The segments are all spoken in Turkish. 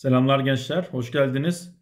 Selamlar gençler, hoş geldiniz.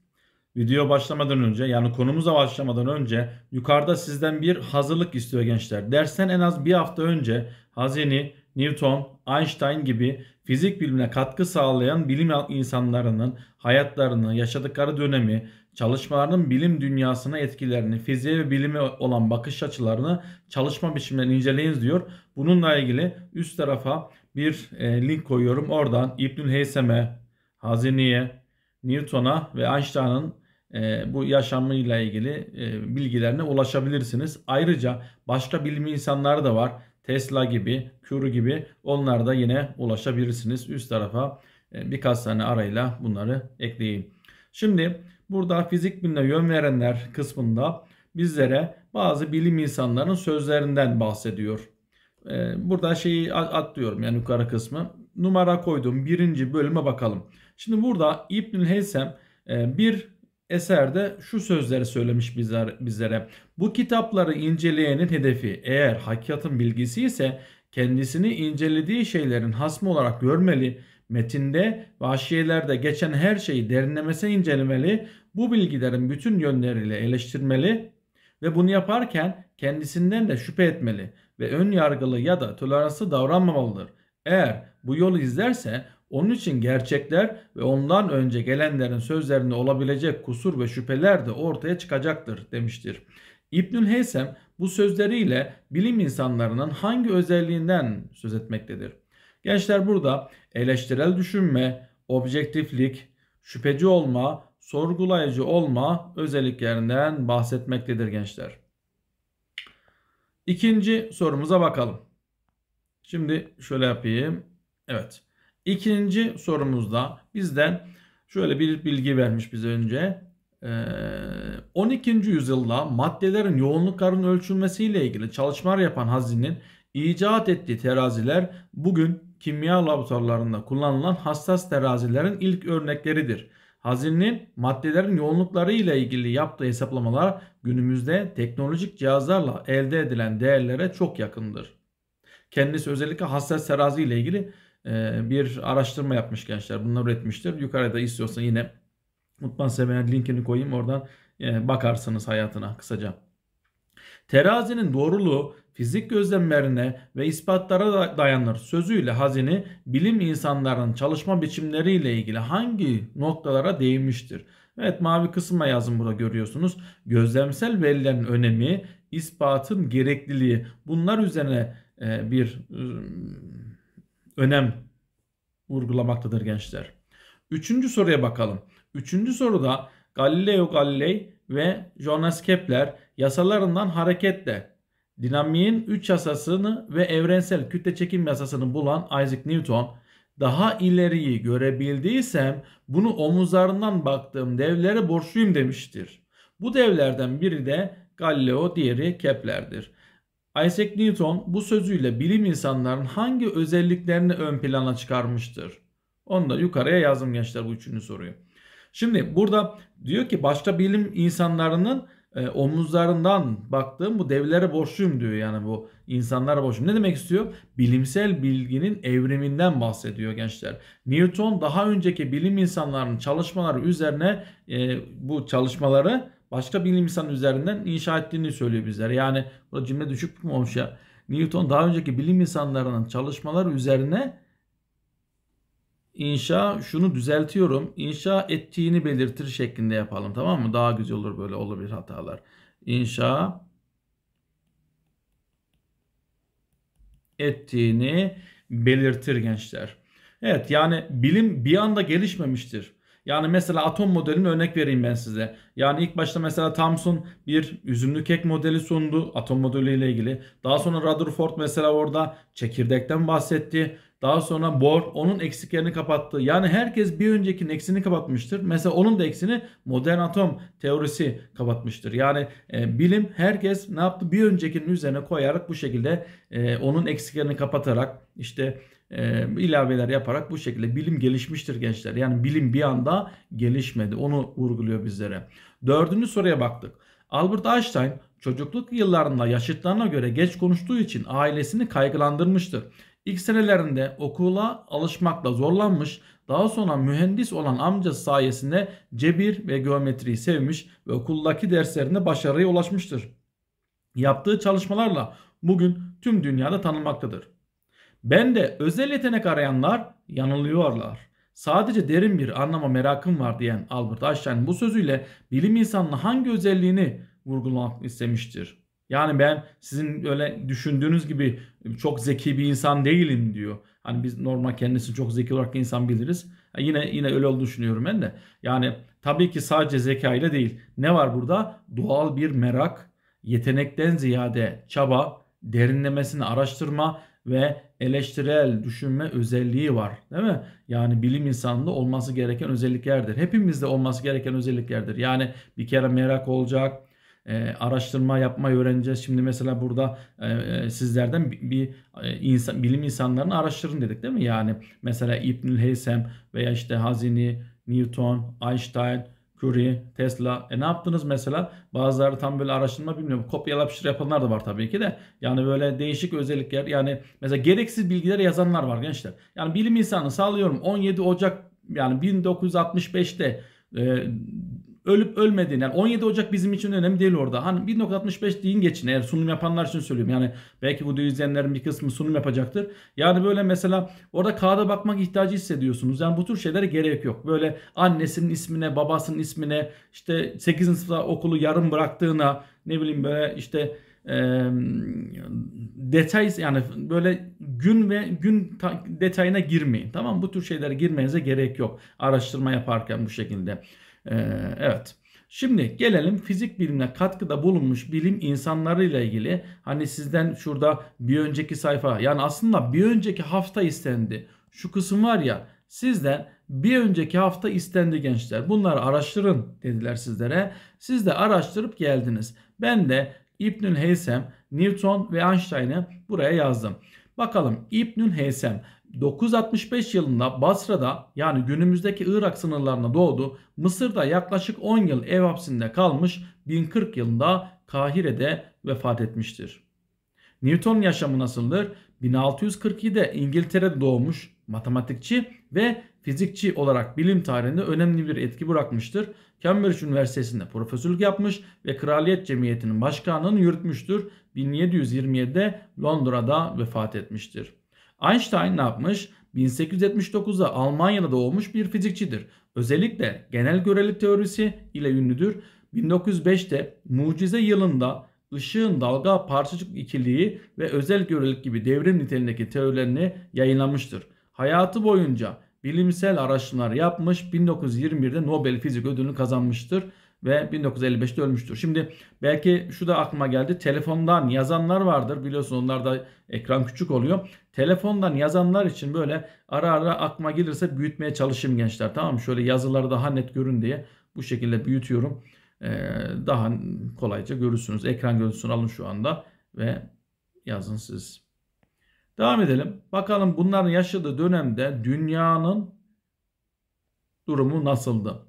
Video başlamadan önce yani konumuza başlamadan önce yukarıda sizden bir hazırlık istiyor gençler. Dersten en az bir hafta önce Hazini, Newton, Einstein gibi fizik bilimine katkı sağlayan bilim insanlarının hayatlarını, yaşadıkları dönemi, çalışmalarının bilim dünyasına etkilerini, fiziğe ve bilime olan bakış açılarını çalışma biçimlerini inceleyiniz diyor. Bununla ilgili üst tarafa bir e, link koyuyorum. Oradan İbnül Heysem'e, Hazineye, Newton'a ve Einstein'ın e, bu yaşamıyla ilgili e, bilgilerine ulaşabilirsiniz. Ayrıca başka bilim insanları da var. Tesla gibi, Curie gibi onlara da yine ulaşabilirsiniz. Üst tarafa e, birkaç tane arayla bunları ekleyeyim. Şimdi burada fizik bilimine yön verenler kısmında bizlere bazı bilim insanlarının sözlerinden bahsediyor. E, burada şeyi atlıyorum yani yukarı kısmı numara koyduğum birinci bölüme bakalım. Şimdi burada İbnül Heysem e, bir eserde şu sözleri söylemiş bizlere. Bu kitapları inceleyenin hedefi eğer hakikatin bilgisi ise kendisini incelediği şeylerin hasmı olarak görmeli, metinde ve geçen her şeyi derinlemesine incelemeli, bu bilgilerin bütün yönleriyle eleştirmeli ve bunu yaparken kendisinden de şüphe etmeli ve ön yargılı ya da toleranslı davranmamalıdır. Eğer bu yolu izlerse onun için gerçekler ve ondan önce gelenlerin sözlerinde olabilecek kusur ve şüpheler de ortaya çıkacaktır demiştir. İbnül Heysem bu sözleriyle bilim insanlarının hangi özelliğinden söz etmektedir? Gençler burada eleştirel düşünme, objektiflik, şüpheci olma, sorgulayıcı olma özelliklerinden bahsetmektedir gençler. İkinci sorumuza bakalım. Şimdi şöyle yapayım. Evet. İkinci sorumuzda bizden şöyle bir bilgi vermiş bize önce. 12. Ee, yüzyılda maddelerin yoğunluklarının ölçülmesiyle ilgili çalışmalar yapan Hazin'in icat ettiği teraziler bugün kimya laboratuvarlarında kullanılan hassas terazilerin ilk örnekleridir. Hazin'in maddelerin yoğunlukları ile ilgili yaptığı hesaplamalar günümüzde teknolojik cihazlarla elde edilen değerlere çok yakındır. Kendisi özellikle hassas terazi ile ilgili e, bir araştırma yapmış gençler. Bunları üretmiştir. Yukarıda istiyorsan yine Mutman Seven linkini koyayım. Oradan e, bakarsınız hayatına kısaca. Terazinin doğruluğu fizik gözlemlerine ve ispatlara dayanır sözüyle hazini bilim insanlarının çalışma biçimleriyle ilgili hangi noktalara değinmiştir? Evet mavi kısma yazın burada görüyorsunuz. Gözlemsel verilerin önemi, ispatın gerekliliği bunlar üzerine e, bir e, önem vurgulamaktadır gençler. Üçüncü soruya bakalım. Üçüncü soruda Galileo Galilei ve Jonas Kepler yasalarından hareketle dinamiğin 3 yasasını ve evrensel kütle çekim yasasını bulan Isaac Newton daha ileriyi görebildiysem bunu omuzlarından baktığım devlere borçluyum demiştir. Bu devlerden biri de Galileo diğeri Kepler'dir. Isaac Newton bu sözüyle bilim insanların hangi özelliklerini ön plana çıkarmıştır? Onu da yukarıya yazdım gençler bu üçüncü soruyu. Şimdi burada diyor ki başka bilim insanlarının e, omuzlarından baktığım bu devlere borçluyum diyor yani bu insanlara borçluyum. Ne demek istiyor? Bilimsel bilginin evriminden bahsediyor gençler. Newton daha önceki bilim insanlarının çalışmaları üzerine e, bu çalışmaları başka bilim insan üzerinden inşa ettiğini söylüyor bizler. Yani bu cümle düşük mü olmuş ya? Newton daha önceki bilim insanlarının çalışmalar üzerine inşa şunu düzeltiyorum. İnşa ettiğini belirtir şeklinde yapalım tamam mı? Daha güzel olur böyle olabilir hatalar. İnşa ettiğini belirtir gençler. Evet yani bilim bir anda gelişmemiştir. Yani mesela atom modelini örnek vereyim ben size. Yani ilk başta mesela Thomson bir üzümlü kek modeli sundu atom modeliyle ilgili. Daha sonra Rutherford mesela orada çekirdekten bahsetti. Daha sonra Bor onun eksiklerini kapattı. Yani herkes bir öncekinin eksini kapatmıştır. Mesela onun da eksini modern atom teorisi kapatmıştır. Yani e, bilim herkes ne yaptı? Bir öncekinin üzerine koyarak bu şekilde e, onun eksiklerini kapatarak işte e, ilaveler yaparak bu şekilde bilim gelişmiştir gençler. Yani bilim bir anda gelişmedi. Onu vurguluyor bizlere. Dördüncü soruya baktık. Albert Einstein çocukluk yıllarında yaşıtlarına göre geç konuştuğu için ailesini kaygılandırmıştır. İlk senelerinde okula alışmakla zorlanmış, daha sonra mühendis olan amcası sayesinde cebir ve geometriyi sevmiş ve okuldaki derslerinde başarıya ulaşmıştır. Yaptığı çalışmalarla bugün tüm dünyada tanınmaktadır. Ben de özel yetenek arayanlar yanılıyorlar. Sadece derin bir anlama merakım var diyen Albert Einstein bu sözüyle bilim insanına hangi özelliğini vurgulamak istemiştir? Yani ben sizin öyle düşündüğünüz gibi çok zeki bir insan değilim diyor. Hani biz normal kendisini çok zeki olarak insan biliriz. Yine yine öyle olduğunu düşünüyorum ben de. Yani tabii ki sadece zeka ile değil. Ne var burada? Doğal bir merak, yetenekten ziyade çaba, derinlemesine araştırma ve eleştirel düşünme özelliği var. Değil mi? Yani bilim insanında olması gereken özelliklerdir. Hepimizde olması gereken özelliklerdir. Yani bir kere merak olacak, e, araştırma yapmayı öğreneceğiz. Şimdi mesela burada e, e sizlerden bir, bir e, insan, bilim insanlarını araştırın dedik değil mi? Yani mesela İbnül Heysem veya işte Hazini, Newton, Einstein, Curie, Tesla. E ne yaptınız mesela? Bazıları tam böyle araştırma bilmiyor, kopya yapıştır yapanlar da var tabii ki de. Yani böyle değişik özellikler. Yani mesela gereksiz bilgiler yazanlar var gençler. Yani bilim insanı sağlıyorum 17 Ocak yani 1965'te e, ölüp ölmediğini yani 17 Ocak bizim için önemli değil orada. Hani 1.65 deyin geçin eğer sunum yapanlar için söylüyorum. Yani belki bu izleyenlerin bir kısmı sunum yapacaktır. Yani böyle mesela orada kağıda bakmak ihtiyacı hissediyorsunuz. Yani bu tür şeylere gerek yok. Böyle annesinin ismine, babasının ismine, işte 8. sınıfta okulu yarım bıraktığına, ne bileyim böyle işte e, detay yani böyle gün ve gün ta, detayına girmeyin. Tamam bu tür şeylere girmenize gerek yok. Araştırma yaparken bu şekilde. Ee, evet. Şimdi gelelim fizik bilimine katkıda bulunmuş bilim insanlarıyla ilgili. Hani sizden şurada bir önceki sayfa yani aslında bir önceki hafta istendi. Şu kısım var ya sizden bir önceki hafta istendi gençler. Bunları araştırın dediler sizlere. Siz de araştırıp geldiniz. Ben de İbnül Heysem, Newton ve Einstein'ı buraya yazdım. Bakalım İbnül Heysem 965 yılında Basra'da yani günümüzdeki Irak sınırlarına doğdu. Mısır'da yaklaşık 10 yıl ev hapsinde kalmış 1040 yılında Kahire'de vefat etmiştir. Newton yaşamı nasıldır? 1642'de İngiltere'de doğmuş matematikçi ve fizikçi olarak bilim tarihinde önemli bir etki bırakmıştır. Cambridge Üniversitesi'nde profesörlük yapmış ve Kraliyet Cemiyeti'nin başkanlığını yürütmüştür. 1727'de Londra'da vefat etmiştir. Einstein ne yapmış? 1879'da Almanya'da doğmuş bir fizikçidir. Özellikle genel görelilik teorisi ile ünlüdür. 1905'te mucize yılında ışığın dalga parçacık ikiliği ve özel görelilik gibi devrim niteliğindeki teorilerini yayınlamıştır. Hayatı boyunca bilimsel araştırmalar yapmış 1921'de Nobel Fizik Ödülünü kazanmıştır ve 1955'te ölmüştür. Şimdi belki şu da aklıma geldi. Telefondan yazanlar vardır. Biliyorsun onlar da ekran küçük oluyor. Telefondan yazanlar için böyle ara ara aklıma gelirse büyütmeye çalışayım gençler. Tamam mı? Şöyle yazıları daha net görün diye bu şekilde büyütüyorum. Ee, daha kolayca görürsünüz. Ekran görüntüsünü alın şu anda ve yazın siz. Devam edelim. Bakalım bunların yaşadığı dönemde dünyanın durumu nasıldı?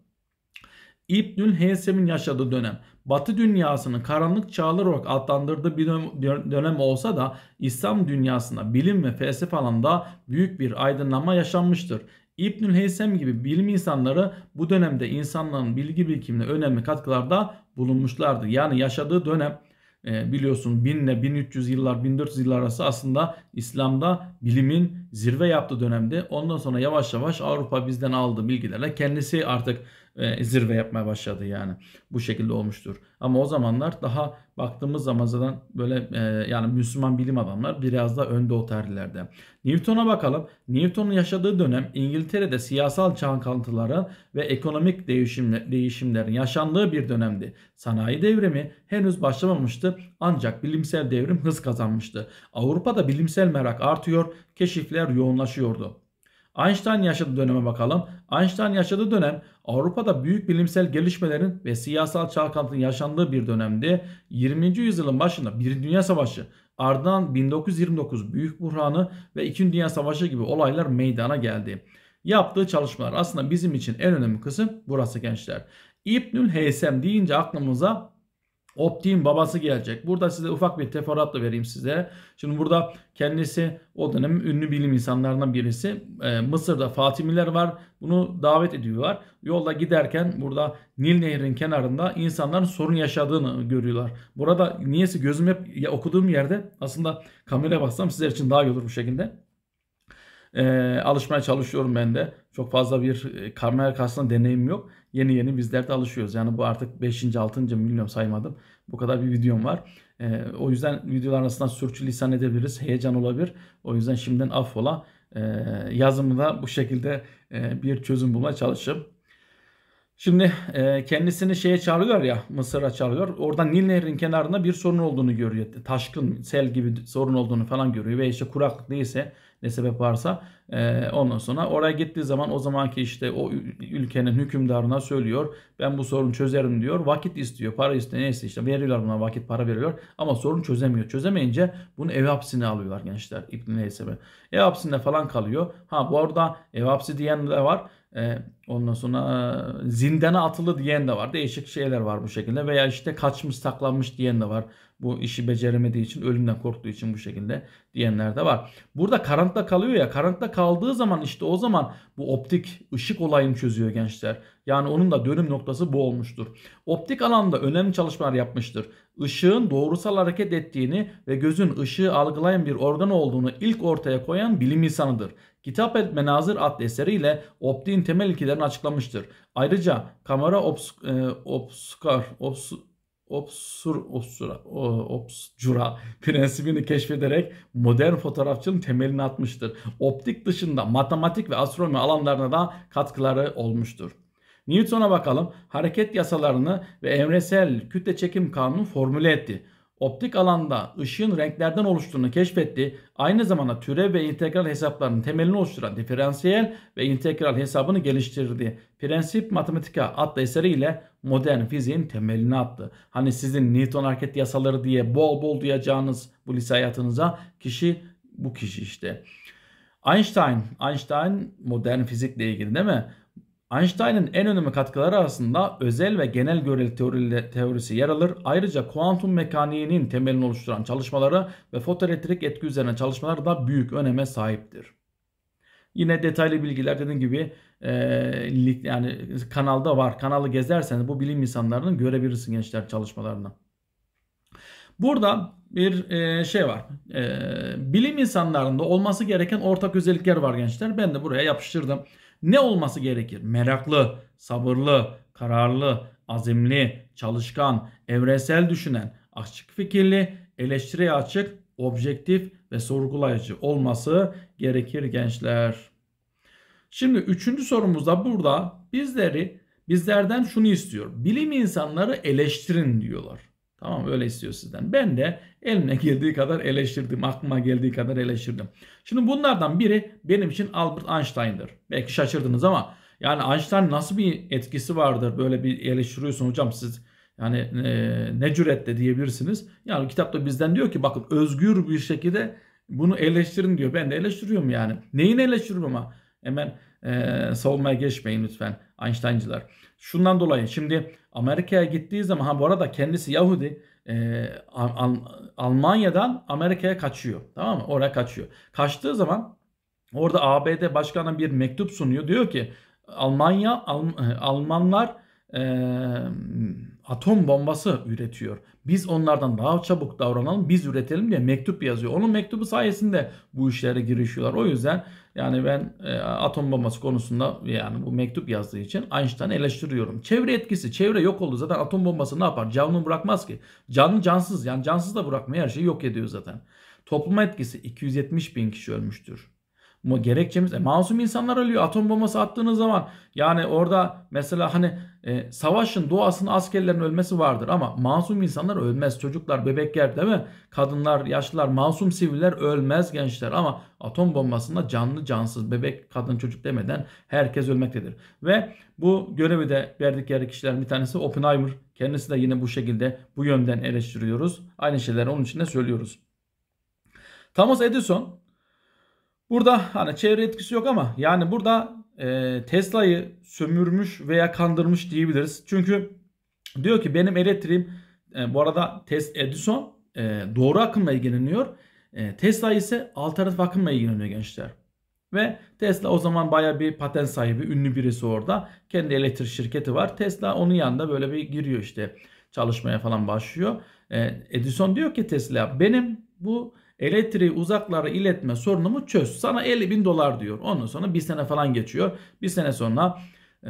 İbnül Heysem'in yaşadığı dönem Batı dünyasının karanlık çağlar olarak adlandırdığı bir dönem olsa da İslam dünyasında bilim ve felsefe alanında büyük bir aydınlanma yaşanmıştır. İbnül Heysem gibi bilim insanları bu dönemde insanların bilgi birikimine önemli katkılarda bulunmuşlardı. Yani yaşadığı dönem e, biliyorsun 1000 ile 1300 yıllar 1400 yıllar arası aslında İslam'da bilimin zirve yaptı dönemde ondan sonra yavaş yavaş Avrupa bizden aldı bilgilerle kendisi artık e, zirve yapmaya başladı yani. Bu şekilde olmuştur. Ama o zamanlar daha baktığımız zaman zaten böyle e, yani Müslüman bilim adamlar biraz da önde o tarihlerde. Newton'a bakalım. Newton'un yaşadığı dönem İngiltere'de siyasal çalkantıların ve ekonomik değişimler, değişimlerin yaşandığı bir dönemdi. Sanayi devrimi henüz başlamamıştı ancak bilimsel devrim hız kazanmıştı. Avrupa'da bilimsel merak artıyor, keşifler yoğunlaşıyordu. Einstein yaşadığı döneme bakalım. Einstein yaşadığı dönem Avrupa'da büyük bilimsel gelişmelerin ve siyasal çalkantının yaşandığı bir dönemdi. 20. yüzyılın başında bir Dünya Savaşı, ardından 1929 Büyük burhanı ve 2. Dünya Savaşı gibi olaylar meydana geldi. Yaptığı çalışmalar aslında bizim için en önemli kısım burası gençler. İbnül Heysem deyince aklımıza Optim babası gelecek. Burada size ufak bir teferruat da vereyim size. Şimdi burada kendisi o dönem ünlü bilim insanlarından birisi. E, Mısır'da Fatimiler var. Bunu davet ediyorlar. Yolda giderken burada Nil Nehri'nin kenarında insanların sorun yaşadığını görüyorlar. Burada niyesi gözüm hep okuduğum yerde aslında kamera bassam sizler için daha iyi olur bu şekilde. E, alışmaya çalışıyorum ben de. Çok fazla bir e, kamera karşısında deneyim yok. Yeni yeni bizler de alışıyoruz. Yani bu artık 5. 6. bilmiyorum saymadım. Bu kadar bir videom var. E, o yüzden videolar arasında sürçülisan edebiliriz. Heyecan olabilir. O yüzden şimdiden affola. E, yazımı da bu şekilde e, bir çözüm bulmaya çalışıp Şimdi e, kendisini şeye çağırıyor ya Mısır'a çağırıyor. Orada Nil Nehri'nin kenarında bir sorun olduğunu görüyor. Taşkın, sel gibi sorun olduğunu falan görüyor. Ve işte kuraklık neyse ne sebep varsa e, ondan sonra oraya gittiği zaman o zamanki işte o ülkenin hükümdarına söylüyor. Ben bu sorunu çözerim diyor. Vakit istiyor, para istiyor neyse işte veriyorlar buna vakit para veriyor. Ama sorun çözemiyor. Çözemeyince bunu ev hapsine alıyorlar gençler İbn-i Neyse'be. Ev hapsinde falan kalıyor. Ha bu arada ev hapsi diyen de var e, ondan sonra e, zindana atılı diyen de var. Değişik şeyler var bu şekilde. Veya işte kaçmış saklanmış diyen de var. Bu işi beceremediği için ölümden korktuğu için bu şekilde diyenler de var. Burada karanlıkta kalıyor ya karanlıkta kaldığı zaman işte o zaman bu optik ışık olayını çözüyor gençler. Yani onun da dönüm noktası bu olmuştur. Optik alanda önemli çalışmalar yapmıştır. Işığın doğrusal hareket ettiğini ve gözün ışığı algılayan bir organ olduğunu ilk ortaya koyan bilim insanıdır. Kitap et Menazır adlı eseriyle optiğin temel ilkelerini açıklamıştır. Ayrıca kamera obs e, obskar, obs obsur, obsura, obscura prensibini keşfederek modern fotoğrafçılığın temelini atmıştır. Optik dışında matematik ve astronomi alanlarına da katkıları olmuştur. Newton'a bakalım. Hareket yasalarını ve emresel kütle çekim kanunu formüle etti optik alanda ışığın renklerden oluştuğunu keşfetti. Aynı zamanda türev ve integral hesaplarının temelini oluşturan diferansiyel ve integral hesabını geliştirdi. Prensip Matematika adlı eseriyle modern fiziğin temelini attı. Hani sizin Newton hareket yasaları diye bol bol duyacağınız bu lise hayatınıza kişi bu kişi işte. Einstein, Einstein modern fizikle ilgili değil mi? Einstein'ın en önemli katkıları arasında özel ve genel göreli teori, teorisi yer alır. Ayrıca kuantum mekaniğinin temelini oluşturan çalışmaları ve fotoelektrik etki üzerine çalışmalar da büyük öneme sahiptir. Yine detaylı bilgiler dediğim gibi e, yani kanalda var. Kanalı gezerseniz bu bilim insanlarının görebilirsin gençler çalışmalarını. Burada bir e, şey var. E, bilim insanlarında olması gereken ortak özellikler var gençler. Ben de buraya yapıştırdım ne olması gerekir? Meraklı, sabırlı, kararlı, azimli, çalışkan, evrensel düşünen, açık fikirli, eleştiriye açık, objektif ve sorgulayıcı olması gerekir gençler. Şimdi üçüncü sorumuzda burada bizleri bizlerden şunu istiyor. Bilim insanları eleştirin diyorlar. Tamam öyle istiyor sizden. Ben de eline geldiği kadar eleştirdim. Aklıma geldiği kadar eleştirdim. Şimdi bunlardan biri benim için Albert Einstein'dır. Belki şaşırdınız ama yani Einstein nasıl bir etkisi vardır? Böyle bir eleştiriyorsun hocam siz. Yani e, ne cüretle diyebilirsiniz. Yani kitapta bizden diyor ki bakın özgür bir şekilde bunu eleştirin diyor. Ben de eleştiriyorum yani. Neyini eleştiriyorum ama hemen e, savunmaya geçmeyin lütfen Einstein'cılar. Şundan dolayı şimdi Amerika'ya gittiği zaman ha bu arada kendisi Yahudi e, Al Almanya'dan Amerika'ya kaçıyor. Tamam mı? Oraya kaçıyor. Kaçtığı zaman orada ABD başkanına bir mektup sunuyor. Diyor ki Almanya Al e, Almanlar e, atom bombası üretiyor. Biz onlardan daha çabuk davranalım, biz üretelim diye mektup yazıyor. Onun mektubu sayesinde bu işlere girişiyorlar. O yüzden yani ben e, atom bombası konusunda yani bu mektup yazdığı için Einstein'ı eleştiriyorum. Çevre etkisi. Çevre yok oldu zaten atom bombası ne yapar? Canlı bırakmaz ki. Canlı cansız yani cansız da bırakmıyor her şeyi yok ediyor zaten. Topluma etkisi 270 bin kişi ölmüştür gerekçemiz e, masum insanlar ölüyor. Atom bombası attığınız zaman yani orada mesela hani e, savaşın doğasının askerlerin ölmesi vardır ama masum insanlar ölmez. Çocuklar, bebekler değil mi? Kadınlar, yaşlılar, masum siviller ölmez gençler ama atom bombasında canlı cansız bebek, kadın, çocuk demeden herkes ölmektedir. Ve bu görevi de verdikleri kişiler bir tanesi Oppenheimer. Kendisi de yine bu şekilde bu yönden eleştiriyoruz. Aynı şeyleri onun için de söylüyoruz. Thomas Edison Burada hani çevre etkisi yok ama yani burada e, Tesla'yı sömürmüş veya kandırmış diyebiliriz. Çünkü diyor ki benim elektriğim e, bu arada Tesla Edison e, doğru akımla ilgileniyor. E, Tesla ise alternatif akımla ilgileniyor gençler. Ve Tesla o zaman baya bir patent sahibi, ünlü birisi orada. Kendi elektrik şirketi var. Tesla onun yanında böyle bir giriyor işte çalışmaya falan başlıyor. E, Edison diyor ki Tesla benim bu elektriği uzaklara iletme sorunumu çöz. Sana 50 bin dolar diyor. Ondan sonra bir sene falan geçiyor. Bir sene sonra e,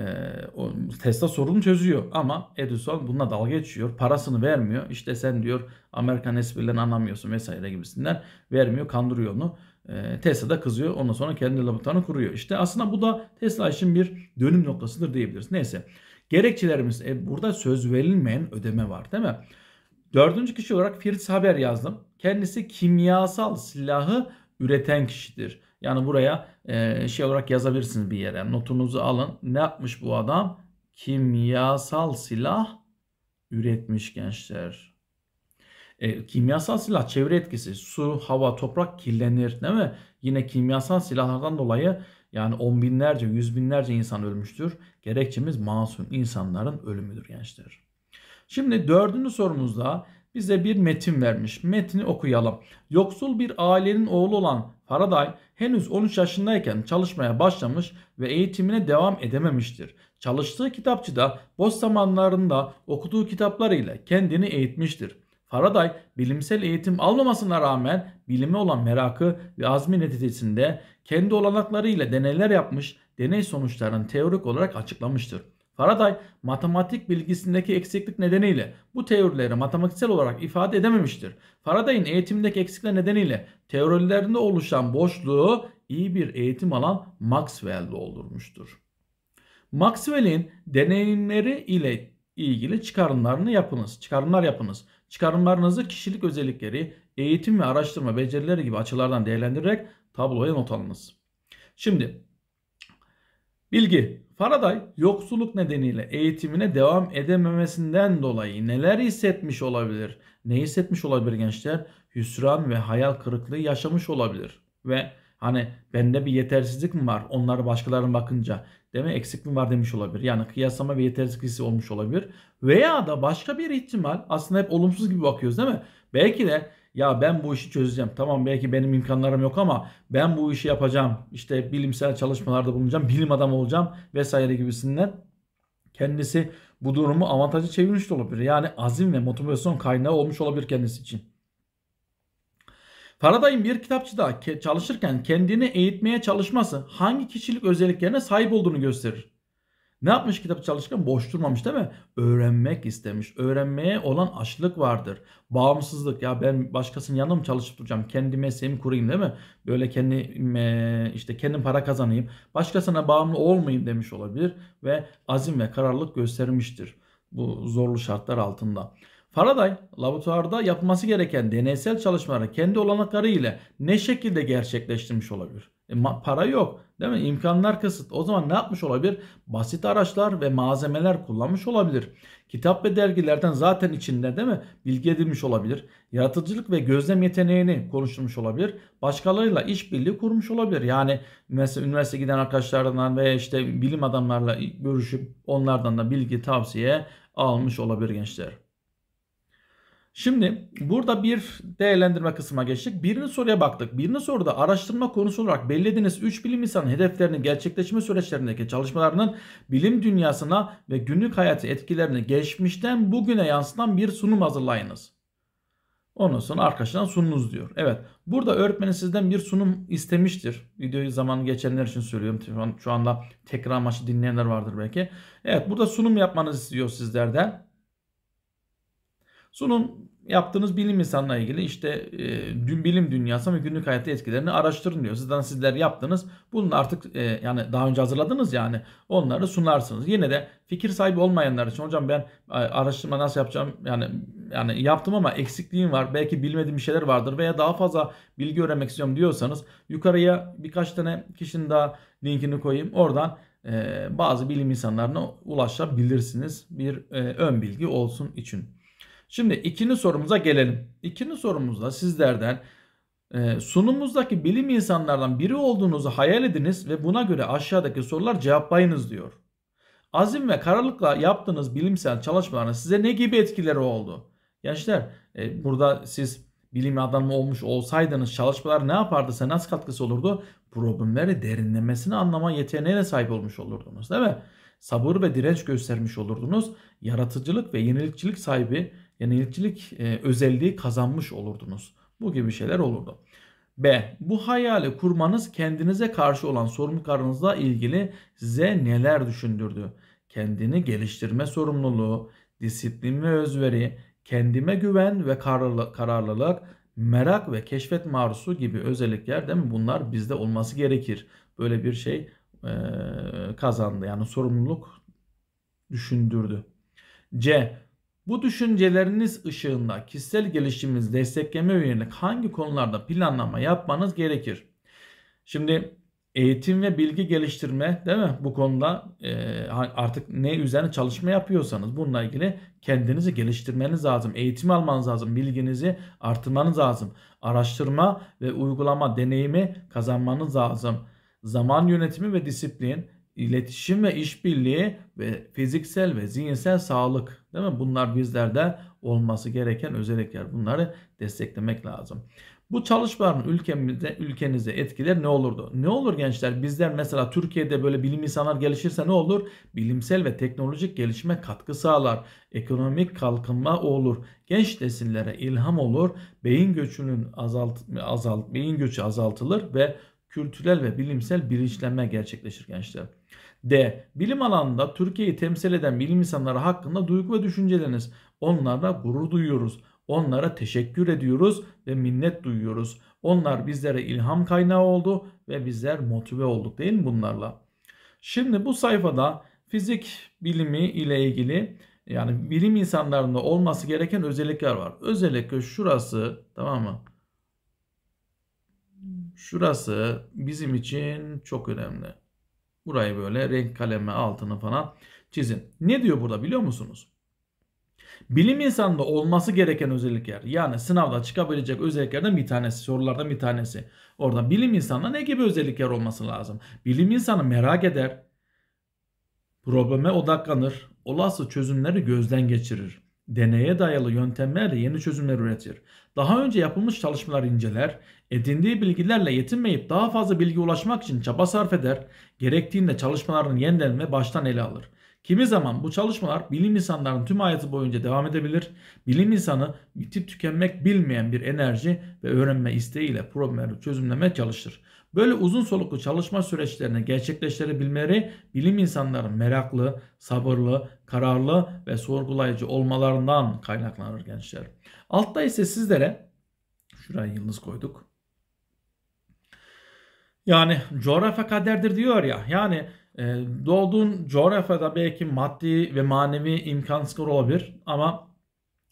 o Tesla sorunu çözüyor. Ama Edison bununla dalga geçiyor. Parasını vermiyor. İşte sen diyor Amerikan esprilerini anlamıyorsun vesaire gibisinden vermiyor. Kandırıyor onu. E, Tesla da kızıyor. Ondan sonra kendi laboratuvarını kuruyor. İşte aslında bu da Tesla için bir dönüm noktasıdır diyebiliriz. Neyse. Gerekçelerimiz e, burada söz verilmeyen ödeme var değil mi? Dördüncü kişi olarak Fritz Haber yazdım. Kendisi kimyasal silahı üreten kişidir. Yani buraya e, şey olarak yazabilirsiniz bir yere. Notunuzu alın. Ne yapmış bu adam? Kimyasal silah üretmiş gençler. E, kimyasal silah çevre etkisi. Su, hava, toprak kirlenir değil mi? Yine kimyasal silahlardan dolayı yani on binlerce, yüz binlerce insan ölmüştür. Gerekçemiz masum insanların ölümüdür gençler. Şimdi dördüncü sorumuzda bize bir metin vermiş. Metni okuyalım. Yoksul bir ailenin oğlu olan Faraday henüz 13 yaşındayken çalışmaya başlamış ve eğitimine devam edememiştir. Çalıştığı kitapçıda boş zamanlarında okuduğu kitaplarıyla kendini eğitmiştir. Faraday bilimsel eğitim almamasına rağmen bilime olan merakı ve azmi neticesinde kendi olanaklarıyla deneyler yapmış, deney sonuçlarını teorik olarak açıklamıştır. Faraday matematik bilgisindeki eksiklik nedeniyle bu teorileri matematiksel olarak ifade edememiştir. Faraday'ın eğitimdeki eksikler nedeniyle teorilerinde oluşan boşluğu iyi bir eğitim alan Maxwell doldurmuştur. Maxwell'in deneyimleri ile ilgili çıkarımlarını yapınız. Çıkarımlar yapınız. Çıkarımlarınızı kişilik özellikleri, eğitim ve araştırma becerileri gibi açılardan değerlendirerek tabloya not alınız. Şimdi Bilgi Faraday yoksulluk nedeniyle eğitimine devam edememesinden dolayı neler hissetmiş olabilir? Ne hissetmiş olabilir gençler? Hüsran ve hayal kırıklığı yaşamış olabilir. Ve hani bende bir yetersizlik mi var? Onlar başkalarına bakınca deme eksik mi var demiş olabilir. Yani kıyaslama ve yetersizlik hissi olmuş olabilir. Veya da başka bir ihtimal aslında hep olumsuz gibi bakıyoruz değil mi? Belki de ya ben bu işi çözeceğim. Tamam belki benim imkanlarım yok ama ben bu işi yapacağım. İşte bilimsel çalışmalarda bulunacağım. Bilim adamı olacağım vesaire gibisinden kendisi bu durumu avantajı çevirmiş de olabilir. Yani azim ve motivasyon kaynağı olmuş olabilir kendisi için. Faraday'ın bir kitapçıda çalışırken kendini eğitmeye çalışması hangi kişilik özelliklerine sahip olduğunu gösterir. Ne yapmış kitap çalışırken Boş durmamış değil mi? Öğrenmek istemiş. Öğrenmeye olan açlık vardır. Bağımsızlık. Ya ben başkasının yanında mı çalışıp duracağım? Kendi mesleğimi kurayım değil mi? Böyle kendi işte kendim para kazanayım. Başkasına bağımlı olmayayım demiş olabilir. Ve azim ve kararlılık göstermiştir. Bu zorlu şartlar altında. Faraday laboratuvarda yapılması gereken deneysel çalışmaları kendi olanakları ile ne şekilde gerçekleştirmiş olabilir? E, para yok. Değil mi? İmkanlar kısıt. O zaman ne yapmış olabilir? Basit araçlar ve malzemeler kullanmış olabilir. Kitap ve dergilerden zaten içinde değil mi? Bilgi edinmiş olabilir. Yaratıcılık ve gözlem yeteneğini konuşturmuş olabilir. Başkalarıyla işbirliği kurmuş olabilir. Yani mesela üniversite giden arkadaşlardan veya işte bilim adamlarla görüşüp onlardan da bilgi tavsiye almış olabilir gençler. Şimdi burada bir değerlendirme kısmına geçtik. Birinci soruya baktık. Birinci soruda araştırma konusu olarak belirlediğiniz 3 bilim insanı hedeflerinin gerçekleşme süreçlerindeki çalışmalarının bilim dünyasına ve günlük hayatı etkilerini geçmişten bugüne yansıtan bir sunum hazırlayınız. Ondan sonra arkadaşlar sununuz diyor. Evet burada öğretmenin sizden bir sunum istemiştir. Videoyu zaman geçenler için söylüyorum. Şu anda tekrar amaçlı dinleyenler vardır belki. Evet burada sunum yapmanızı istiyor sizlerden. Sunun yaptığınız bilim insanla ilgili işte e, bilim dünyası ve günlük hayatta etkilerini araştırın diyor. Sizden sizler yaptınız. bunu artık e, yani daha önce hazırladınız yani onları sunarsınız. Yine de fikir sahibi olmayanlar için hocam ben e, araştırma nasıl yapacağım yani yani yaptım ama eksikliğim var. Belki bilmediğim bir şeyler vardır veya daha fazla bilgi öğrenmek istiyorum diyorsanız yukarıya birkaç tane kişinin daha linkini koyayım. Oradan e, bazı bilim insanlarına ulaşabilirsiniz. Bir e, ön bilgi olsun için. Şimdi ikinci sorumuza gelelim. İkinci sorumuzda sizlerden e, sunumuzdaki bilim insanlardan biri olduğunuzu hayal ediniz ve buna göre aşağıdaki sorular cevaplayınız diyor. Azim ve kararlılıkla yaptığınız bilimsel çalışmaların size ne gibi etkileri oldu? Gençler e, burada siz bilim adamı olmuş olsaydınız çalışmalar ne yapardı? Size nasıl katkısı olurdu? Problemleri derinlemesine anlama yeteneğine sahip olmuş olurdunuz değil mi? Sabır ve direnç göstermiş olurdunuz. Yaratıcılık ve yenilikçilik sahibi yani e, özelliği kazanmış olurdunuz. Bu gibi şeyler olurdu. B. Bu hayali kurmanız kendinize karşı olan sorumluluklarınızla ilgili size neler düşündürdü? Kendini geliştirme sorumluluğu, disiplin ve özveri, kendime güven ve kararlılık, merak ve keşfet marusu gibi özellikler değil mi? Bunlar bizde olması gerekir. Böyle bir şey e, kazandı. Yani sorumluluk düşündürdü. C. Bu düşünceleriniz ışığında kişisel gelişimimiz destekleme yönelik hangi konularda planlama yapmanız gerekir? Şimdi eğitim ve bilgi geliştirme değil mi? Bu konuda e, artık ne üzerine çalışma yapıyorsanız bununla ilgili kendinizi geliştirmeniz lazım. Eğitim almanız lazım. Bilginizi artırmanız lazım. Araştırma ve uygulama deneyimi kazanmanız lazım. Zaman yönetimi ve disiplin, iletişim ve işbirliği ve fiziksel ve zihinsel sağlık Değil mi? Bunlar bizlerde olması gereken özellikler. Bunları desteklemek lazım. Bu çalışmaların ülkemizde, ülkenize etkiler ne olurdu? Ne olur gençler? Bizler mesela Türkiye'de böyle bilim insanlar gelişirse ne olur? Bilimsel ve teknolojik gelişime katkı sağlar. Ekonomik kalkınma olur. Genç nesillere ilham olur. Beyin göçünün azalt, azalt beyin göçü azaltılır ve kültürel ve bilimsel bilinçlenme gerçekleşir gençler. D. Bilim alanında Türkiye'yi temsil eden bilim insanları hakkında duygu ve düşünceleriniz. Onlarla gurur duyuyoruz. Onlara teşekkür ediyoruz ve minnet duyuyoruz. Onlar bizlere ilham kaynağı oldu ve bizler motive olduk değil mi bunlarla? Şimdi bu sayfada fizik bilimi ile ilgili yani bilim insanlarında olması gereken özellikler var. Özellikle şurası tamam mı? Şurası bizim için çok önemli. Burayı böyle renk kaleme altını falan çizin. Ne diyor burada biliyor musunuz? Bilim insanında olması gereken özellikler yani sınavda çıkabilecek özelliklerden bir tanesi sorulardan bir tanesi. Orada bilim insanında ne gibi özellikler olması lazım? Bilim insanı merak eder, probleme odaklanır, olası çözümleri gözden geçirir. Deneye dayalı yöntemlerle yeni çözümler üretir. Daha önce yapılmış çalışmalar inceler, edindiği bilgilerle yetinmeyip daha fazla bilgi ulaşmak için çaba sarf eder, gerektiğinde çalışmalarını yeniden ve baştan ele alır. Kimi zaman bu çalışmalar bilim insanlarının tüm hayatı boyunca devam edebilir. Bilim insanı bitip tükenmek bilmeyen bir enerji ve öğrenme isteğiyle problemleri çözümleme çalışır. Böyle uzun soluklu çalışma süreçlerini gerçekleştirebilmeleri bilim insanların meraklı, sabırlı, kararlı ve sorgulayıcı olmalarından kaynaklanır gençler. Altta ise sizlere şuraya yıldız koyduk. Yani coğrafya kaderdir diyor ya. Yani e, doğduğun coğrafyada belki maddi ve manevi imkansız olabilir ama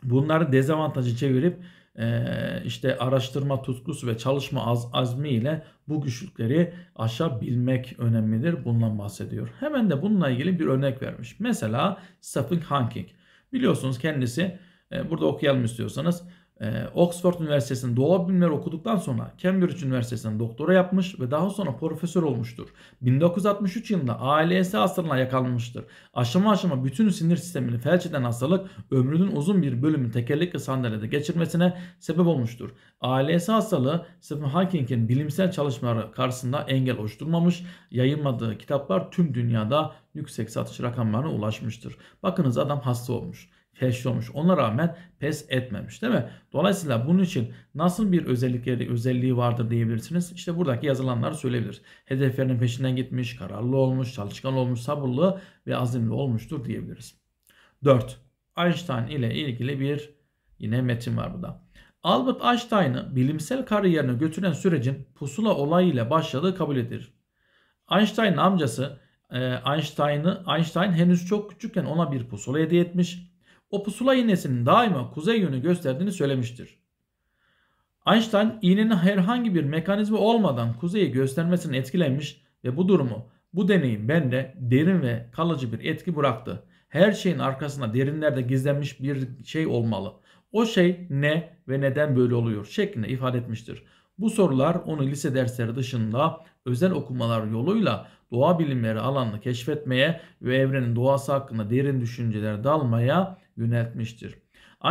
bunları dezavantajı çevirip e, işte araştırma tutkusu ve çalışma az, azmi ile bu güçlükleri aşabilmek önemlidir. Bundan bahsediyor. Hemen de bununla ilgili bir örnek vermiş. Mesela Stephen Hawking. Biliyorsunuz kendisi e, burada okuyalım istiyorsanız e, Oxford Üniversitesi'nin doğa bilimler okuduktan sonra Cambridge Üniversitesi'nin doktora yapmış ve daha sonra profesör olmuştur. 1963 yılında ALS hastalığına yakalanmıştır. Aşama aşama bütün sinir sistemini felç eden hastalık ömrünün uzun bir bölümünü tekerlekli sandalyede geçirmesine sebep olmuştur. ALS hastalığı Stephen Hawking'in bilimsel çalışmaları karşısında engel oluşturmamış, yayınladığı kitaplar tüm dünyada yüksek satış rakamlarına ulaşmıştır. Bakınız adam hasta olmuş keşke olmuş. Ona rağmen pes etmemiş değil mi? Dolayısıyla bunun için nasıl bir özellikleri, özelliği vardır diyebilirsiniz. İşte buradaki yazılanları söyleyebiliriz. Hedeflerinin peşinden gitmiş, kararlı olmuş, çalışkan olmuş, sabırlı ve azimli olmuştur diyebiliriz. 4. Einstein ile ilgili bir yine metin var burada. Albert Einstein'ı bilimsel kariyerine götüren sürecin pusula olayıyla başladığı kabul edilir. Einstein'ın amcası e, Einstein'ı Einstein henüz çok küçükken ona bir pusula hediye etmiş o pusula iğnesinin daima kuzey yönü gösterdiğini söylemiştir. Einstein iğnenin herhangi bir mekanizma olmadan kuzeyi göstermesini etkilenmiş ve bu durumu, bu deneyim bende derin ve kalıcı bir etki bıraktı. Her şeyin arkasında derinlerde gizlenmiş bir şey olmalı. O şey ne ve neden böyle oluyor şeklinde ifade etmiştir. Bu sorular onu lise dersleri dışında özel okumalar yoluyla doğa bilimleri alanını keşfetmeye ve evrenin doğası hakkında derin düşüncelere dalmaya yöneltmiştir.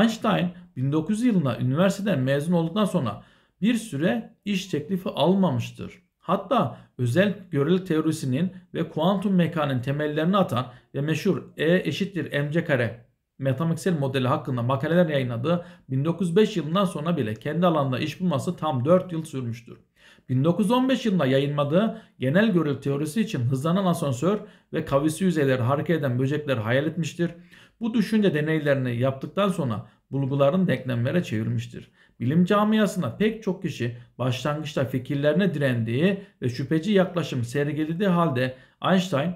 Einstein 1900 yılında üniversiteden mezun olduktan sonra bir süre iş teklifi almamıştır. Hatta özel göreli teorisinin ve kuantum mekanın temellerini atan ve meşhur E eşittir mc kare matematiksel modeli hakkında makaleler yayınladığı 1905 yılından sonra bile kendi alanında iş bulması tam 4 yıl sürmüştür. 1915 yılında yayınladığı genel görül teorisi için hızlanan asansör ve kavisi yüzeyleri hareket eden böcekleri hayal etmiştir. Bu düşünce deneylerini yaptıktan sonra bulguların denklemlere çevirmiştir. Bilim camiasına pek çok kişi başlangıçta fikirlerine direndiği ve şüpheci yaklaşım sergilediği halde Einstein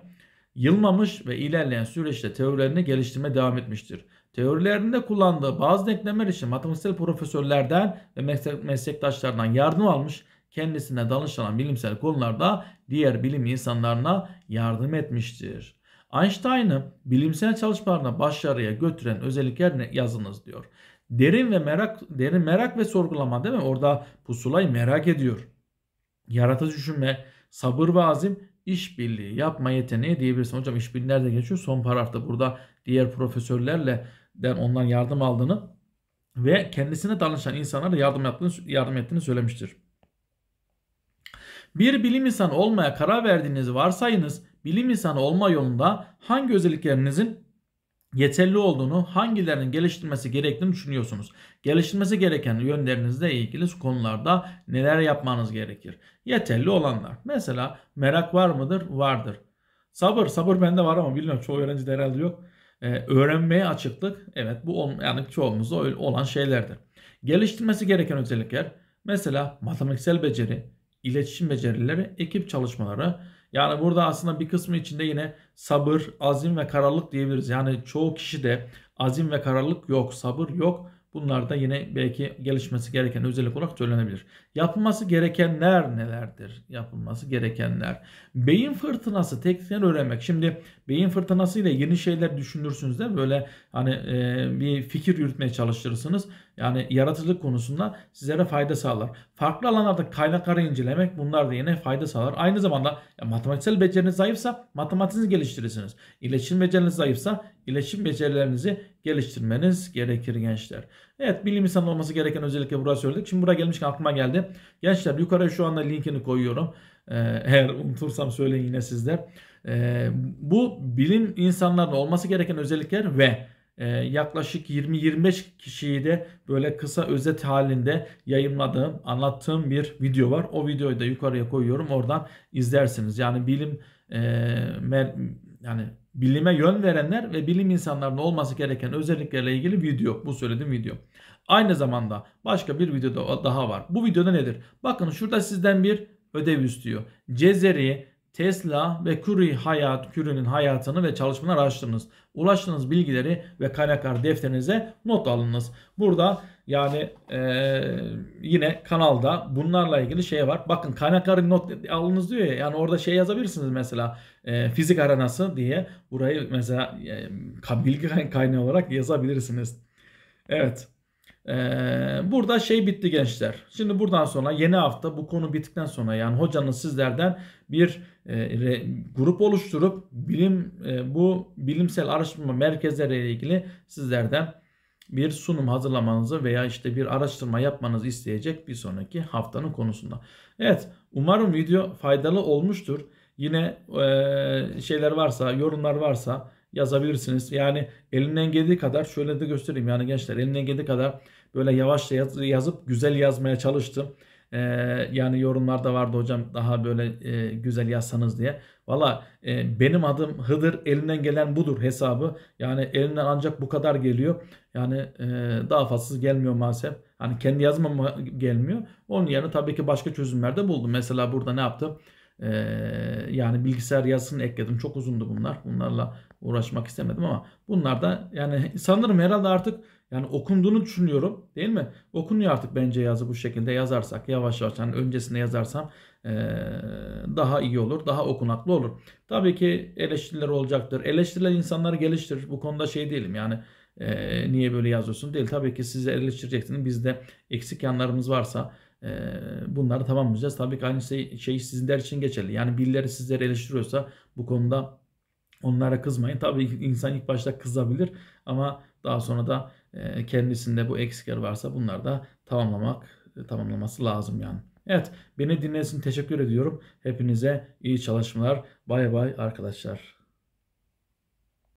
yılmamış ve ilerleyen süreçte teorilerini geliştirme devam etmiştir. Teorilerinde kullandığı bazı denklemler için matematiksel profesörlerden ve meslektaşlarından yardım almış, kendisine danışılan bilimsel konularda diğer bilim insanlarına yardım etmiştir. Einstein'ı bilimsel çalışmalarına başarıya götüren özellikler yazınız diyor. Derin ve merak derin merak ve sorgulama değil mi? Orada pusulayı merak ediyor. Yaratıcı düşünme, sabır ve azim işbirliği yapma yeteneği diyebilirsin. Hocam işbirliği nerede geçiyor? Son paragrafta burada diğer profesörlerle den ondan yardım aldığını ve kendisine danışan insanlara yardım yaptığını, yardım ettiğini söylemiştir. Bir bilim insanı olmaya karar verdiğinizi varsayınız bilim insanı olma yolunda hangi özelliklerinizin yeterli olduğunu, hangilerinin geliştirilmesi gerektiğini düşünüyorsunuz. Geliştirilmesi gereken yönlerinizle ilgili konularda neler yapmanız gerekir? Yeterli olanlar. Mesela merak var mıdır? Vardır. Sabır, sabır bende var ama bilmiyorum çoğu öğrencide herhalde yok. Ee, öğrenmeye açıklık, evet bu yani çoğumuzda olan şeylerdir. Geliştirilmesi gereken özellikler, mesela matematiksel beceri, iletişim becerileri, ekip çalışmaları, yani burada aslında bir kısmı içinde yine sabır, azim ve kararlılık diyebiliriz. Yani çoğu kişi de azim ve kararlılık yok, sabır yok. Bunlar da yine belki gelişmesi gereken özellik olarak söylenebilir. Yapılması gerekenler nelerdir? Yapılması gerekenler. Beyin fırtınası teknikleri öğrenmek. Şimdi beyin fırtınası ile yeni şeyler düşünürsünüz de böyle hani e, bir fikir yürütmeye çalıştırırsınız. Yani yaratıcılık konusunda sizlere fayda sağlar. Farklı alanlarda kaynakları incelemek bunlar da yine fayda sağlar. Aynı zamanda ya, matematiksel beceriniz zayıfsa matematiğinizi geliştirirsiniz. İletişim beceriniz zayıfsa iletişim becerilerinizi geliştirmeniz gerekir gençler. Evet bilim insanı olması gereken özellikle buraya söyledik. Şimdi buraya gelmişken aklıma geldi. Gençler yukarıya şu anda linkini koyuyorum. Ee, eğer unutursam söyleyin yine sizde. Ee, bu bilim insanlarının olması gereken özellikler ve e, yaklaşık 20-25 kişiyi de böyle kısa özet halinde yayınladığım, anlattığım bir video var. O videoyu da yukarıya koyuyorum. Oradan izlersiniz. Yani bilim e, mer, yani bilime yön verenler ve bilim insanlarının olması gereken özelliklerle ilgili video. Bu söylediğim video. Aynı zamanda başka bir video daha var. Bu videoda nedir? Bakın şurada sizden bir ödev istiyor. Cezeri Tesla ve Curie hayat, Curie'nin hayatını ve çalışmalarını araştırınız. Ulaştığınız bilgileri ve kaynaklar defterinize not alınız. Burada yani e, yine kanalda bunlarla ilgili şey var. Bakın kaynakları not alınız diyor ya. Yani orada şey yazabilirsiniz mesela e, fizik aranası diye. Burayı mesela e, bilgi kaynağı olarak yazabilirsiniz. Evet. Ee, burada şey bitti gençler. Şimdi buradan sonra yeni hafta bu konu bittikten sonra yani hocanın sizlerden bir e, grup oluşturup bilim e, bu bilimsel araştırma merkezleriyle ilgili sizlerden bir sunum hazırlamanızı veya işte bir araştırma yapmanızı isteyecek bir sonraki haftanın konusunda. Evet umarım video faydalı olmuştur. Yine e, şeyler varsa yorumlar varsa yazabilirsiniz. Yani elinden geldiği kadar şöyle de göstereyim yani gençler elinden geldiği kadar böyle yavaşça yaz, yazıp güzel yazmaya çalıştım. Ee, yani yorumlarda vardı hocam daha böyle e, güzel yazsanız diye. Valla e, benim adım Hıdır elinden gelen budur hesabı. Yani elinden ancak bu kadar geliyor. Yani e, daha fazlası gelmiyor maalesef. Hani kendi yazmama gelmiyor. Onun yerine tabii ki başka çözümler de buldum. Mesela burada ne yaptım? Ee, yani bilgisayar yazısını ekledim. Çok uzundu bunlar. Bunlarla uğraşmak istemedim ama bunlar da yani sanırım herhalde artık yani okunduğunu düşünüyorum değil mi? Okunuyor artık bence yazı bu şekilde yazarsak yavaş yavaş yani öncesinde yazarsam ee, daha iyi olur. Daha okunaklı olur. Tabii ki eleştiriler olacaktır. Eleştirilen insanları geliştirir. Bu konuda şey değilim yani e, niye böyle yazıyorsun değil. Tabii ki sizi eleştireceksiniz. Bizde eksik yanlarımız varsa ee, bunları tamamlayacağız. Tabii ki aynı şey, şey sizler için geçerli. Yani birileri sizleri eleştiriyorsa bu konuda onlara kızmayın. Tabii insan ilk başta kızabilir ama daha sonra da e, kendisinde bu eksikler varsa bunları da tamamlamak e, tamamlaması lazım yani. Evet beni dinlediğiniz için teşekkür ediyorum. Hepinize iyi çalışmalar. Bay bay arkadaşlar.